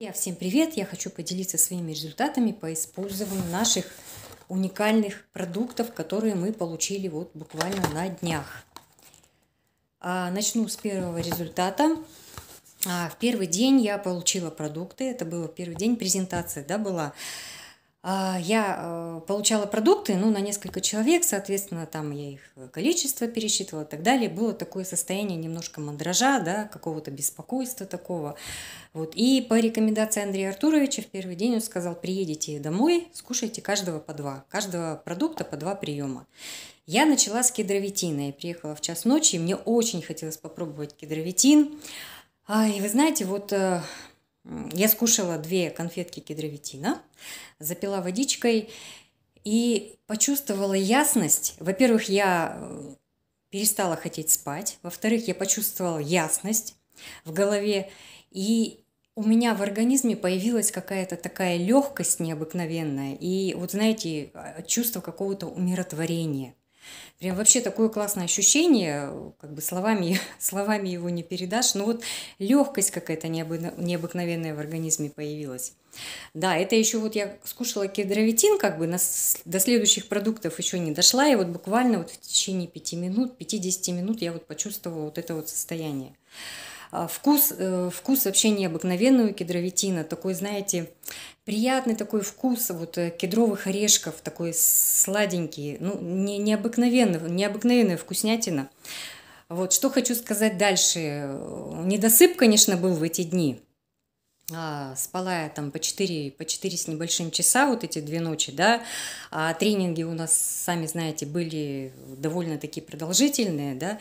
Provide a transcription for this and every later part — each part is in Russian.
Я всем привет! Я хочу поделиться своими результатами по использованию наших уникальных продуктов, которые мы получили вот буквально на днях. А, начну с первого результата. А, в первый день я получила продукты. Это был первый день презентации, да, была. А, я э, получала продукты, ну, на несколько человек, соответственно, там я их э, количество пересчитывала и так далее. Было такое состояние немножко мандража, да, какого-то беспокойства такого. Вот. И по рекомендации Андрея Артуровича в первый день он сказал, приедете домой, скушайте каждого по два, каждого продукта по два приема. Я начала с кедровитина, я приехала в час ночи, и мне очень хотелось попробовать кедровитин. А, и вы знаете, вот э, я скушала две конфетки кедровитина, запила водичкой и почувствовала ясность. Во-первых, я э, перестала хотеть спать. Во-вторых, я почувствовала ясность в голове. И у меня в организме появилась какая-то такая легкость необыкновенная. И вот, знаете, а, чувство какого-то умиротворения – Прям вообще такое классное ощущение, как бы словами, словами его не передашь, но ну вот легкость какая-то необыкновенная в организме появилась. Да, это еще вот я скушала кедровитин, как бы на, до следующих продуктов еще не дошла, и вот буквально вот в течение 5 минут, 50 минут я вот почувствовала вот это вот состояние. А, вкус, э, вкус вообще необыкновенный у кедровитина, такой, знаете, приятный такой вкус вот э, кедровых орешков, такой сладенький, ну, не, необыкновенный, необыкновенная вкуснятина. Вот, что хочу сказать дальше. Недосып, конечно, был в эти дни. А, спала я там по 4, по 4 с небольшим часа вот эти две ночи, да, а тренинги у нас, сами знаете, были довольно-таки продолжительные, да,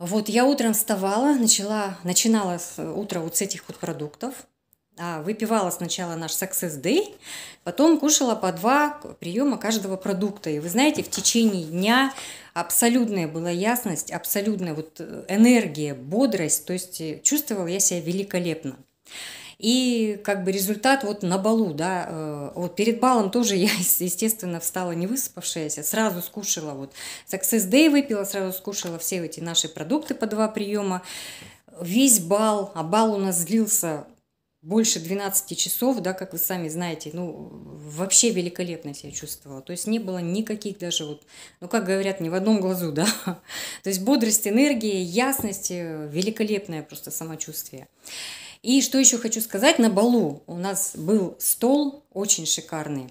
вот я утром вставала, начала, начинала э, утро вот с этих вот продуктов. А, выпивала сначала наш Success Day, потом кушала по два приема каждого продукта. И вы знаете, в течение дня абсолютная была ясность, абсолютная вот э, энергия, бодрость. То есть э, чувствовала я себя великолепно. И как бы результат вот на балу, да, э, вот перед балом тоже я, естественно, встала не высыпавшаяся, сразу скушала вот Success Day выпила, сразу скушала все эти наши продукты по два приема. Весь бал, а бал у нас длился больше 12 часов, да, как вы сами знаете, ну, вообще великолепно себя чувствовала. То есть не было никаких даже вот, ну, как говорят, ни в одном глазу, да. То есть бодрость, энергия, ясность, э, великолепное просто самочувствие. И что еще хочу сказать, на балу у нас был стол очень шикарный.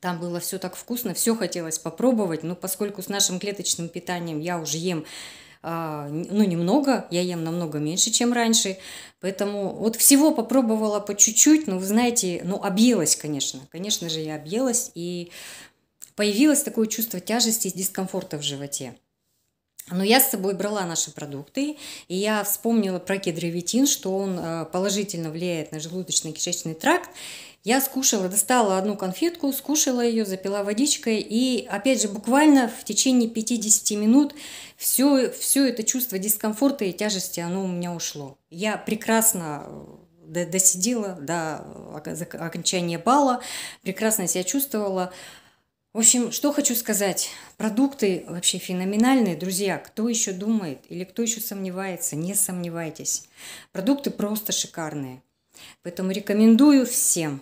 Там было все так вкусно, все хотелось попробовать, но поскольку с нашим клеточным питанием я уже ем а, ну, немного, я ем намного меньше, чем раньше, поэтому вот всего попробовала по чуть-чуть, но, вы знаете, ну, объелась, конечно, конечно же, я объелась, и появилось такое чувство тяжести и дискомфорта в животе. Но я с собой брала наши продукты, и я вспомнила про кедровитин, что он э, положительно влияет на желудочно-кишечный тракт. Я скушала, достала одну конфетку, скушала ее, запила водичкой, и опять же буквально в течение 50 минут все, все это чувство дискомфорта и тяжести, оно у меня ушло. Я прекрасно э, досидела до э, окончания бала, прекрасно себя чувствовала. В общем, что хочу сказать. Продукты вообще феноменальные, друзья. Кто еще думает или кто еще сомневается, не сомневайтесь. Продукты просто шикарные. Поэтому рекомендую всем.